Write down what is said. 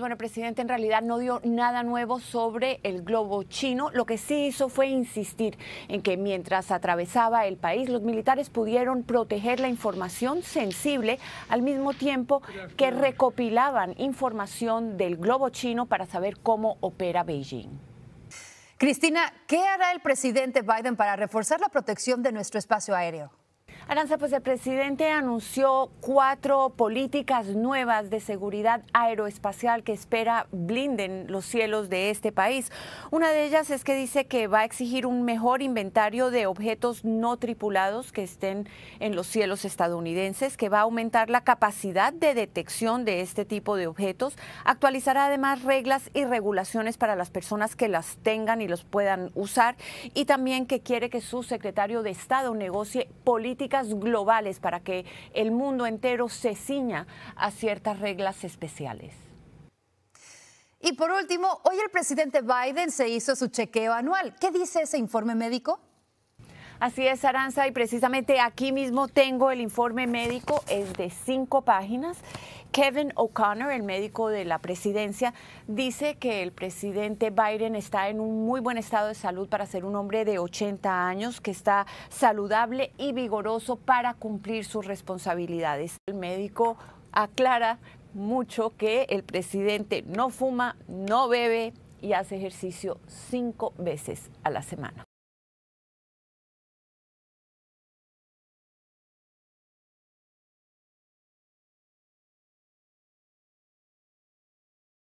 Bueno, presidente en realidad no dio nada nuevo sobre el globo chino. Lo que sí hizo fue insistir en que mientras atravesaba el país, los militares pudieron proteger la información sensible al mismo tiempo que recopilaban información del globo chino para saber cómo opera Beijing. Cristina, ¿qué hará el presidente Biden para reforzar la protección de nuestro espacio aéreo? Aranza, pues el presidente anunció cuatro políticas nuevas de seguridad aeroespacial que espera blinden los cielos de este país. Una de ellas es que dice que va a exigir un mejor inventario de objetos no tripulados que estén en los cielos estadounidenses, que va a aumentar la capacidad de detección de este tipo de objetos, actualizará además reglas y regulaciones para las personas que las tengan y los puedan usar y también que quiere que su secretario de Estado negocie políticas globales para que el mundo entero se ciña a ciertas reglas especiales. Y por último, hoy el presidente Biden se hizo su chequeo anual. ¿Qué dice ese informe médico? Así es, Aranza, y precisamente aquí mismo tengo el informe médico, es de cinco páginas. Kevin O'Connor, el médico de la presidencia, dice que el presidente Biden está en un muy buen estado de salud para ser un hombre de 80 años, que está saludable y vigoroso para cumplir sus responsabilidades. El médico aclara mucho que el presidente no fuma, no bebe y hace ejercicio cinco veces a la semana.